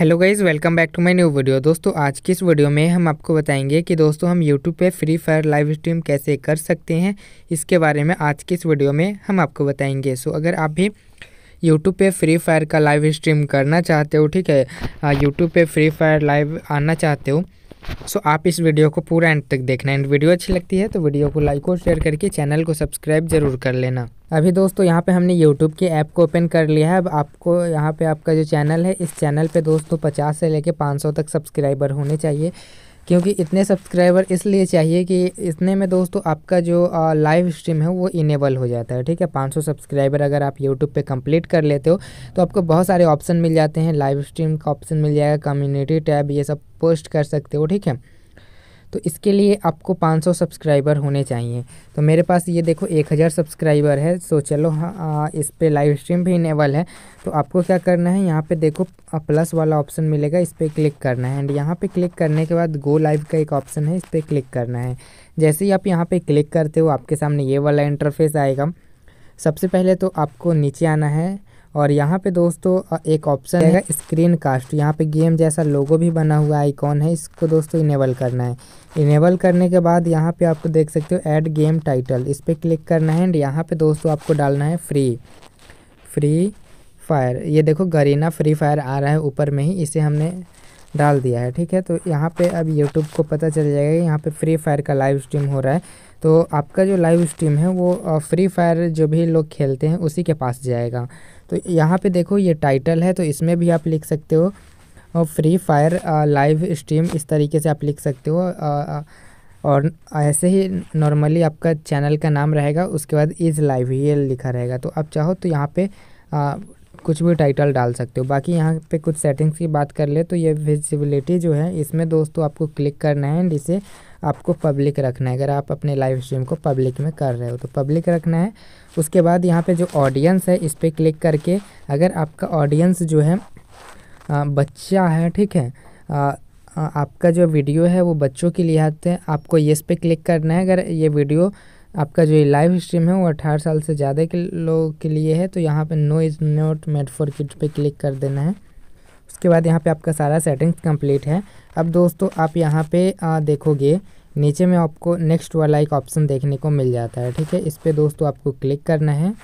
hello guys welcome back to my new video दोस्तों आज की इस वीडियो में हम आपको बताएंगे कि दोस्तों हम यूट्यूब पे फ्री फायर लाइव स्ट्रीम कैसे कर सकते हैं इसके बारे में आज की इस वीडियो में हम आपको बताएंगे सो अगर आप भी यूट्यूब पे फ्री फायर का लाइव स्ट्रीम करना चाहते हो ठीक है यूट्यूब हाँ, पे फ्री फायर लाइव आना चाहते हो सो so, आप इस वीडियो को पूरा एंड तक देखना एंड वीडियो अच्छी लगती है तो वीडियो को लाइक और शेयर करके चैनल को सब्सक्राइब जरूर कर लेना अभी दोस्तों यहाँ पे हमने यूट्यूब की ऐप को ओपन कर लिया है अब आपको यहाँ पे आपका जो चैनल है इस चैनल पे दोस्तों 50 से लेके 500 तक सब्सक्राइबर होने चाहिए क्योंकि इतने सब्सक्राइबर इसलिए चाहिए कि इतने में दोस्तों आपका जो लाइव स्ट्रीम है वो इनेबल हो जाता है ठीक है 500 सब्सक्राइबर अगर आप यूट्यूब पे कंप्लीट कर लेते हो तो आपको बहुत सारे ऑप्शन मिल जाते हैं लाइव स्ट्रीम का ऑप्शन मिल जाएगा कम्युनिटी टैब ये सब पोस्ट कर सकते हो ठीक है तो इसके लिए आपको 500 सब्सक्राइबर होने चाहिए तो मेरे पास ये देखो 1000 सब्सक्राइबर है सो चलो हाँ इस पर लाइव स्ट्रीम भी इनेबल है तो आपको क्या करना है यहाँ पे देखो प्लस वाला ऑप्शन मिलेगा इस पर क्लिक करना है एंड यहाँ पे क्लिक करने के बाद गो लाइव का एक ऑप्शन है इस पर क्लिक करना है जैसे ही आप यहाँ पर क्लिक करते हो आपके सामने ये वाला इंटरफेस आएगा सबसे पहले तो आपको नीचे आना है और यहाँ पे दोस्तों एक ऑप्शन है स्क्रीन कास्ट यहाँ पे गेम जैसा लोगो भी बना हुआ आइकॉन है इसको दोस्तों इनेबल करना है इनेबल करने के बाद यहाँ पे आपको देख सकते हो ऐड गेम टाइटल इस पर क्लिक करना है एंड यहाँ पे दोस्तों आपको डालना है फ्री फ्री फायर ये देखो गरीना फ्री फायर आ रहा है ऊपर में ही इसे हमने डाल दिया है ठीक है तो यहाँ पे अब यूट्यूब को पता चल जाएगा यहाँ पे फ्री फायर का लाइव स्ट्रीम हो रहा है तो आपका जो लाइव स्ट्रीम है वो फ्री फायर जो भी लोग खेलते हैं उसी के पास जाएगा तो यहाँ पे देखो ये टाइटल है तो इसमें भी आप लिख सकते हो और फ्री फायर लाइव स्ट्रीम इस तरीके से आप लिख सकते हो आ, और ऐसे ही नॉर्मली आपका चैनल का नाम रहेगा उसके बाद इज़ लाइव ये लिखा रहेगा तो आप चाहो तो यहाँ पर कुछ भी टाइटल डाल सकते हो बाकी यहाँ पे कुछ सेटिंग्स की बात कर ले तो ये विजिबिलिटी जो है इसमें दोस्तों आपको क्लिक करना है एंड इसे आपको पब्लिक रखना है अगर आप अपने लाइव स्ट्रीम को पब्लिक में कर रहे हो तो पब्लिक रखना है उसके बाद यहाँ पे जो ऑडियंस है इस पर क्लिक करके अगर आपका ऑडियंस जो है आ, बच्चा है ठीक है आ, आपका जो वीडियो है वो बच्चों के लिए आते हैं आपको इस पर क्लिक करना है अगर ये वीडियो आपका जो लाइव स्ट्रीम है वो अठारह साल से ज़्यादा के लोगों के लिए है तो यहाँ पे no is not made for kit पे क्लिक कर देना है उसके बाद यहाँ पे आपका सारा सेटिंग्स कंप्लीट है अब दोस्तों आप यहाँ पे आ, देखोगे नीचे में आपको नेक्स्ट वाला एक ऑप्शन देखने को मिल जाता है ठीक है इस पर दोस्तों आपको क्लिक करना है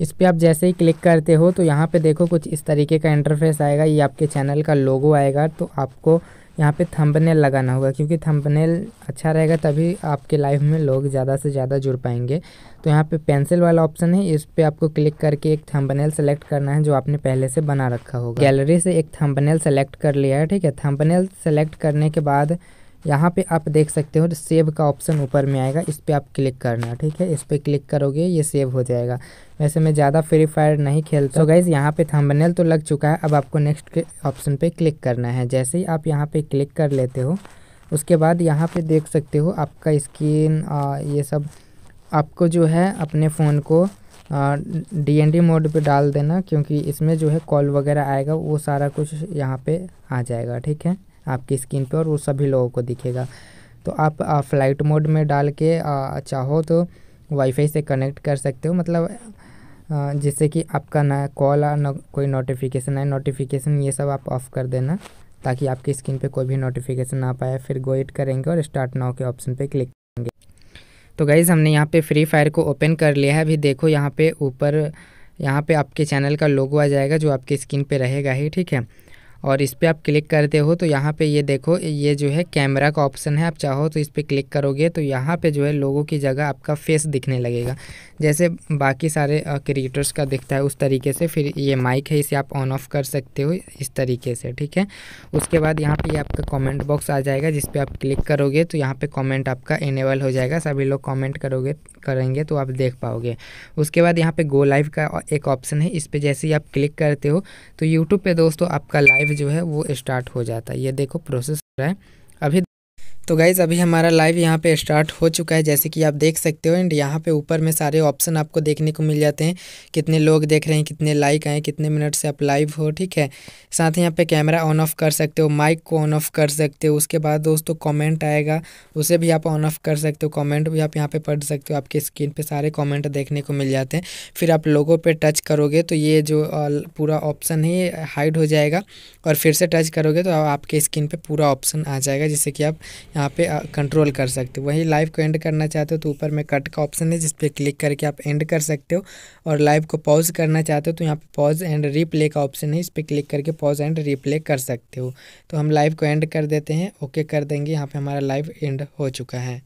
इस पर आप जैसे ही क्लिक करते हो तो यहाँ पे देखो कुछ इस तरीके का इंटरफेस आएगा ये आपके चैनल का लोगो आएगा तो आपको यहाँ पे थंबनेल लगाना होगा क्योंकि थंबनेल अच्छा रहेगा तभी आपके लाइफ में लोग ज़्यादा से ज़्यादा जुड़ पाएंगे तो यहाँ पे पेंसिल वाला ऑप्शन है इस पर आपको क्लिक करके एक थंबनेल सेलेक्ट करना है जो आपने पहले से बना रखा होगा गैलरी से एक थंबनेल सेलेक्ट कर लिया है ठीक है थंबनेल सेलेक्ट करने के बाद यहाँ पे आप देख सकते हो तो सेव का ऑप्शन ऊपर में आएगा इस पर आप क्लिक करना ठीक है इस पर क्लिक करोगे ये सेव हो जाएगा वैसे मैं ज़्यादा फ्री फायर नहीं खेलता तो गाइज़ यहाँ पे थंबनेल तो लग चुका है अब आपको नेक्स्ट के ऑप्शन पे क्लिक करना है जैसे ही आप यहाँ पे क्लिक कर लेते हो उसके बाद यहाँ पे देख सकते हो आपका स्क्रीन ये सब आपको जो है अपने फ़ोन को डी एन डी मोड पर डाल देना क्योंकि इसमें जो है कॉल वगैरह आएगा वो सारा कुछ यहाँ पर आ जाएगा ठीक है आपकी स्क्रीन पे और वो सभी लोगों को दिखेगा तो आप फ्लाइट मोड में डाल के आ, चाहो तो वाईफाई से कनेक्ट कर सकते हो मतलब जिससे कि आपका ना कॉल ना कोई नोटिफिकेशन आए नोटिफिकेशन ये सब आप ऑफ़ कर देना ताकि आपकी स्क्रीन पे कोई भी नोटिफिकेशन ना पाए फिर गो इट करेंगे और स्टार्ट नाउ के ऑप्शन पे क्लिक करेंगे तो गाइज़ हमने यहाँ पे फ्री फायर को ओपन कर लिया है अभी देखो यहाँ पे ऊपर यहाँ पे आपके चैनल का लोगो आ जाएगा जो आपके स्क्रीन पे रहेगा ही ठीक है और इस पर आप क्लिक करते हो तो यहाँ पे ये देखो ये जो है कैमरा का ऑप्शन है आप चाहो तो इस पर क्लिक करोगे तो यहाँ पे जो है लोगों की जगह आपका फेस दिखने लगेगा जैसे बाकी सारे क्रिएटर्स का दिखता है उस तरीके से फिर ये माइक है इसे आप ऑन ऑफ कर सकते हो इस तरीके से ठीक है उसके बाद यहाँ पर आपका कॉमेंट बॉक्स आ जाएगा जिस पर आप क्लिक करोगे तो यहाँ पर कॉमेंट आपका इनेबल हो जाएगा सभी लोग कॉमेंट करोगे करेंगे तो आप देख पाओगे उसके बाद यहाँ पर गो लाइव का एक ऑप्शन है इस पर जैसे ही आप क्लिक करते हो तो यूट्यूब पर दोस्तों आपका लाइव जो है वो स्टार्ट हो जाता है ये देखो प्रोसेस हो रहा है अभी तो गाइज़ अभी हमारा लाइव यहाँ पे स्टार्ट हो चुका है जैसे कि आप देख सकते हो एंड यहाँ पे ऊपर में सारे ऑप्शन आपको देखने को मिल जाते हैं कितने लोग देख रहे हैं कितने लाइक आए कितने मिनट से आप लाइव हो ठीक है साथ ही यहाँ पे कैमरा ऑन ऑफ कर सकते हो माइक को ऑन ऑफ कर सकते हो उसके बाद दोस्तों कॉमेंट आएगा उसे भी आप ऑन ऑफ कर सकते हो कॉमेंट भी आप यहाँ पर पढ़ सकते हो आपके स्क्रीन पर सारे कॉमेंट देखने को मिल जाते हैं फिर आप लोगों पर टच करोगे तो ये जो पूरा ऑप्शन है हाइड हो जाएगा और फिर से टच करोगे तो आपके स्क्रीन पर पूरा ऑप्शन आ जाएगा जिससे कि आप यहाँ पे कंट्रोल कर सकते हो वही लाइव को एंड करना चाहते हो तो ऊपर में कट का ऑप्शन है जिस पर क्लिक करके आप एंड कर सकते हो और लाइव को पॉज करना चाहते हो तो यहाँ पे पॉज एंड रीप्ले का ऑप्शन है इस पर क्लिक करके पॉज एंड रीप्ले कर सकते हो तो हम लाइव को एंड कर देते हैं ओके कर देंगे यहाँ पर हमारा लाइव एंड हो चुका है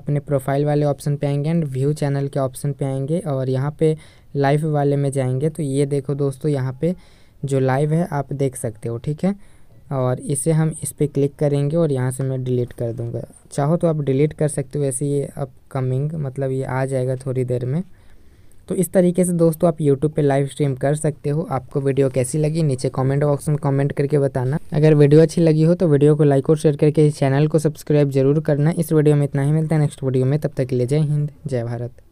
अपने प्रोफाइल वाले ऑप्शन पे आएंगे एंड व्यू चैनल के ऑप्शन पे आएंगे और यहाँ पे लाइव वाले में जाएंगे तो ये देखो दोस्तों यहाँ पे जो लाइव है आप देख सकते हो ठीक है और इसे हम इस पर क्लिक करेंगे और यहाँ से मैं डिलीट कर दूँगा चाहो तो आप डिलीट कर सकते हो वैसे ये अपकमिंग मतलब ये आ जाएगा थोड़ी देर में तो इस तरीके से दोस्तों आप YouTube पे लाइव स्ट्रीम कर सकते हो आपको वीडियो कैसी लगी नीचे कमेंट बॉक्स में कमेंट करके बताना अगर वीडियो अच्छी लगी हो तो वीडियो को लाइक और शेयर करके चैनल को सब्सक्राइब जरूर करना इस वीडियो में इतना ही मिलता है नेक्स्ट वीडियो में तब तक के लिए जय हिंद जय भारत